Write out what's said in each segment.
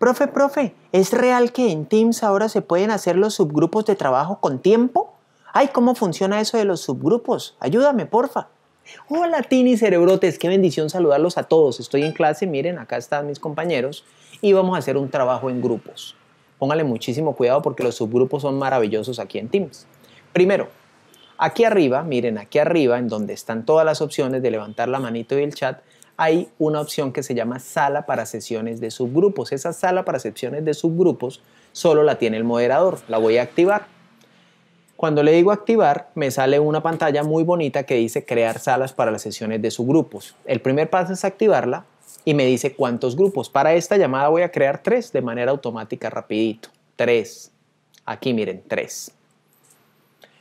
Profe, profe, ¿es real que en Teams ahora se pueden hacer los subgrupos de trabajo con tiempo? Ay, ¿cómo funciona eso de los subgrupos? Ayúdame, porfa. Hola, Tini Cerebrotes, qué bendición saludarlos a todos. Estoy en clase, miren, acá están mis compañeros y vamos a hacer un trabajo en grupos. Póngale muchísimo cuidado porque los subgrupos son maravillosos aquí en Teams. Primero, aquí arriba, miren, aquí arriba, en donde están todas las opciones de levantar la manito y el chat, hay una opción que se llama sala para sesiones de subgrupos. Esa sala para sesiones de subgrupos solo la tiene el moderador. La voy a activar. Cuando le digo activar, me sale una pantalla muy bonita que dice crear salas para las sesiones de subgrupos. El primer paso es activarla y me dice cuántos grupos. Para esta llamada voy a crear tres de manera automática rapidito. Tres. Aquí miren, tres.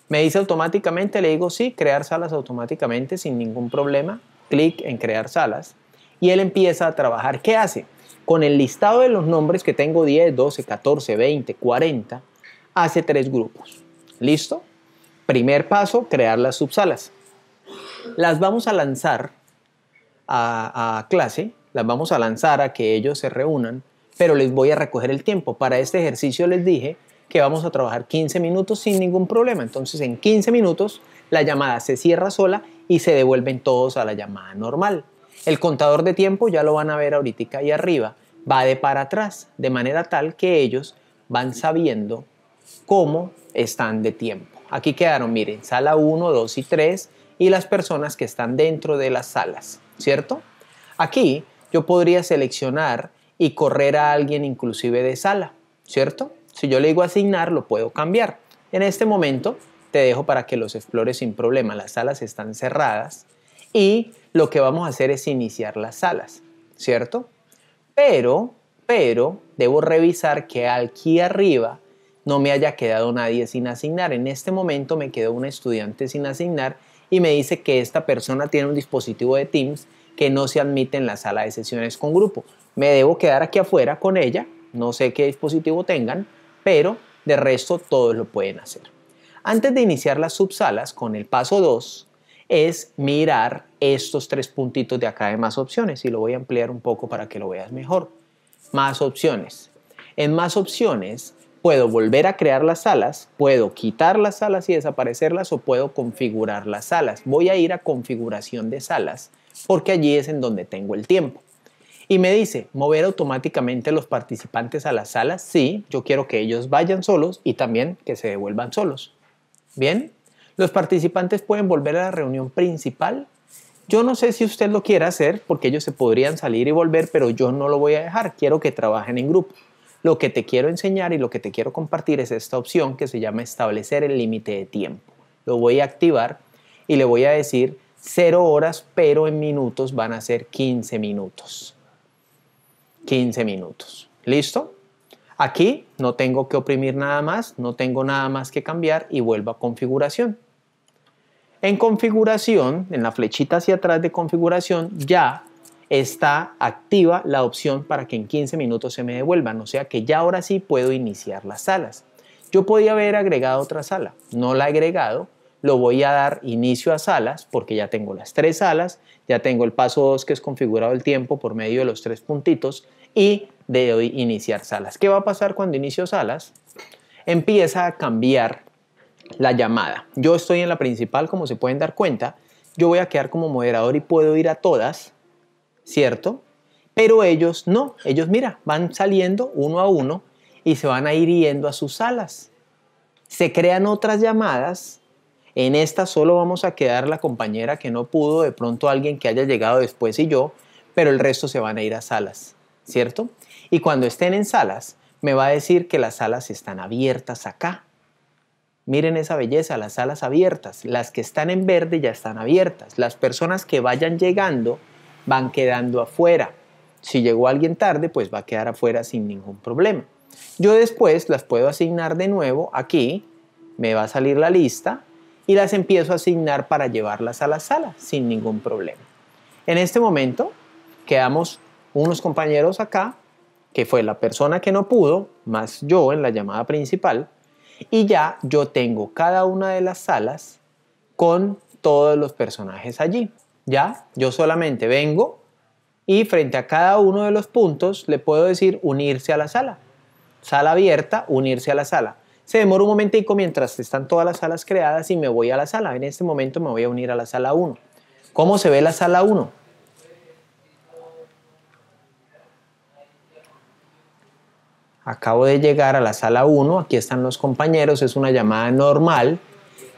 Me dice automáticamente, le digo sí, crear salas automáticamente sin ningún problema clic en crear salas y él empieza a trabajar. ¿Qué hace? Con el listado de los nombres que tengo 10, 12, 14, 20, 40, hace tres grupos. ¿Listo? Primer paso, crear las subsalas. Las vamos a lanzar a, clase, las vamos a lanzar a que ellos se reúnan, pero les voy a recoger el tiempo. Para este ejercicio les dije que vamos a trabajar 15 minutos sin ningún problema. Entonces en 15 minutos la llamada se cierra sola y se devuelven todos a la llamada normal. El contador de tiempo, ya lo van a ver ahorita ahí arriba, va de para atrás, de manera tal que ellos van sabiendo cómo están de tiempo. Aquí quedaron, miren, sala 1, 2 y 3 y las personas que están dentro de las salas, ¿cierto? Aquí yo podría seleccionar y correr a alguien inclusive de sala, ¿cierto? Si yo le digo asignar, lo puedo cambiar. En este momento te dejo para que los explores sin problema. Las salas están cerradas y lo que vamos a hacer es iniciar las salas, ¿cierto? Pero, pero, debo revisar que aquí arriba no me haya quedado nadie sin asignar. En este momento me quedó un estudiante sin asignar y me dice que esta persona tiene un dispositivo de Teams que no se admite en la sala de sesiones con grupo. Me debo quedar aquí afuera con ella, no sé qué dispositivo tengan, pero de resto todos lo pueden hacer. Antes de iniciar las subsalas con el paso 2 es mirar estos tres puntitos de acá de más opciones y lo voy a ampliar un poco para que lo veas mejor. Más opciones. En más opciones puedo volver a crear las salas, puedo quitar las salas y desaparecerlas o puedo configurar las salas. Voy a ir a configuración de salas porque allí es en donde tengo el tiempo. Y me dice, mover automáticamente los participantes a las salas. Sí, yo quiero que ellos vayan solos y también que se devuelvan solos. Bien, los participantes pueden volver a la reunión principal. Yo no sé si usted lo quiere hacer porque ellos se podrían salir y volver, pero yo no lo voy a dejar. Quiero que trabajen en grupo. Lo que te quiero enseñar y lo que te quiero compartir es esta opción que se llama establecer el límite de tiempo. Lo voy a activar y le voy a decir cero horas, pero en minutos van a ser 15 minutos. 15 minutos. ¿Listo? Aquí no tengo que oprimir nada más, no tengo nada más que cambiar y vuelvo a configuración. En configuración, en la flechita hacia atrás de configuración, ya está activa la opción para que en 15 minutos se me devuelvan, o sea que ya ahora sí puedo iniciar las salas. Yo podía haber agregado otra sala, no la he agregado, lo voy a dar inicio a salas porque ya tengo las tres salas, ya tengo el paso 2 que es configurado el tiempo por medio de los tres puntitos y de hoy iniciar salas. ¿Qué va a pasar cuando inicio salas? Empieza a cambiar la llamada. Yo estoy en la principal, como se pueden dar cuenta. Yo voy a quedar como moderador y puedo ir a todas, ¿cierto? Pero ellos no, ellos mira, van saliendo uno a uno y se van a ir yendo a sus salas. Se crean otras llamadas en esta solo vamos a quedar la compañera que no pudo, de pronto alguien que haya llegado después y yo, pero el resto se van a ir a salas, ¿cierto? Y cuando estén en salas, me va a decir que las salas están abiertas acá. Miren esa belleza, las salas abiertas, las que están en verde ya están abiertas. Las personas que vayan llegando van quedando afuera. Si llegó alguien tarde, pues va a quedar afuera sin ningún problema. Yo después las puedo asignar de nuevo aquí, me va a salir la lista y las empiezo a asignar para llevarlas a la sala sin ningún problema. En este momento quedamos unos compañeros acá, que fue la persona que no pudo, más yo en la llamada principal, y ya yo tengo cada una de las salas con todos los personajes allí. Ya, yo solamente vengo y frente a cada uno de los puntos le puedo decir unirse a la sala. Sala abierta, unirse a la sala. Se demora un momentico mientras están todas las salas creadas y me voy a la sala. En este momento me voy a unir a la sala 1. ¿Cómo se ve la sala 1? Acabo de llegar a la sala 1, aquí están los compañeros, es una llamada normal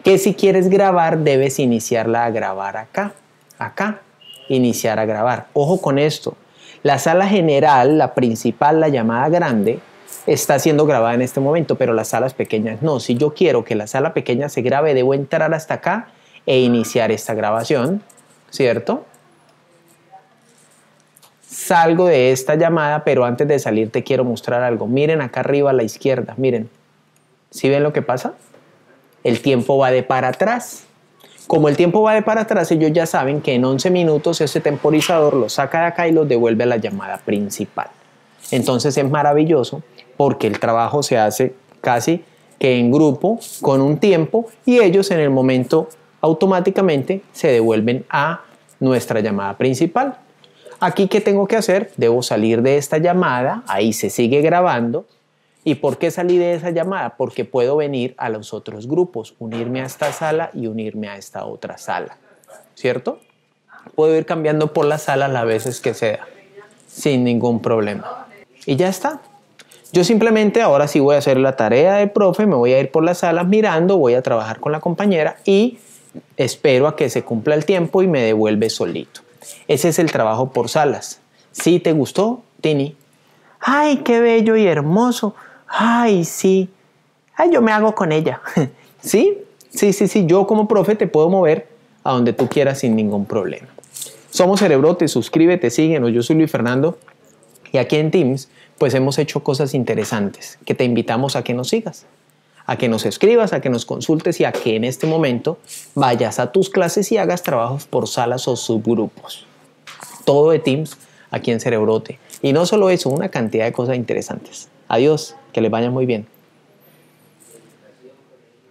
que si quieres grabar debes iniciarla a grabar acá, acá, iniciar a grabar. Ojo con esto, la sala general, la principal, la llamada grande, está siendo grabada en este momento, pero las salas pequeñas no. Si yo quiero que la sala pequeña se grabe, debo entrar hasta acá e iniciar esta grabación, ¿cierto? Salgo de esta llamada, pero antes de salir te quiero mostrar algo. Miren acá arriba a la izquierda, miren. ¿Sí ven lo que pasa? El tiempo va de para atrás. Como el tiempo va de para atrás, ellos ya saben que en 11 minutos ese temporizador lo saca de acá y los devuelve a la llamada principal. Entonces es maravilloso porque el trabajo se hace casi que en grupo, con un tiempo, y ellos en el momento automáticamente se devuelven a nuestra llamada principal. Aquí, ¿qué tengo que hacer? Debo salir de esta llamada, ahí se sigue grabando. ¿Y por qué salí de esa llamada? Porque puedo venir a los otros grupos, unirme a esta sala y unirme a esta otra sala, ¿cierto? Puedo ir cambiando por la sala las veces que sea, sin ningún problema. Y ya está, yo simplemente ahora sí voy a hacer la tarea de profe, me voy a ir por las salas mirando, voy a trabajar con la compañera y espero a que se cumpla el tiempo y me devuelve solito. Ese es el trabajo por salas. Si ¿Sí te gustó, Tini. Ay, qué bello y hermoso. Ay, sí. Ay, yo me hago con ella. ¿Sí? Sí, sí, sí. Yo como profe te puedo mover a donde tú quieras sin ningún problema. Somos Cerebrote, suscríbete, síguenos. Yo soy Luis Fernando y aquí en Teams pues hemos hecho cosas interesantes que te invitamos a que nos sigas, a que nos escribas, a que nos consultes y a que en este momento vayas a tus clases y hagas trabajos por salas o subgrupos. Todo de Teams aquí en Cerebrote. Y no solo eso, una cantidad de cosas interesantes. Adiós, que les vaya muy bien.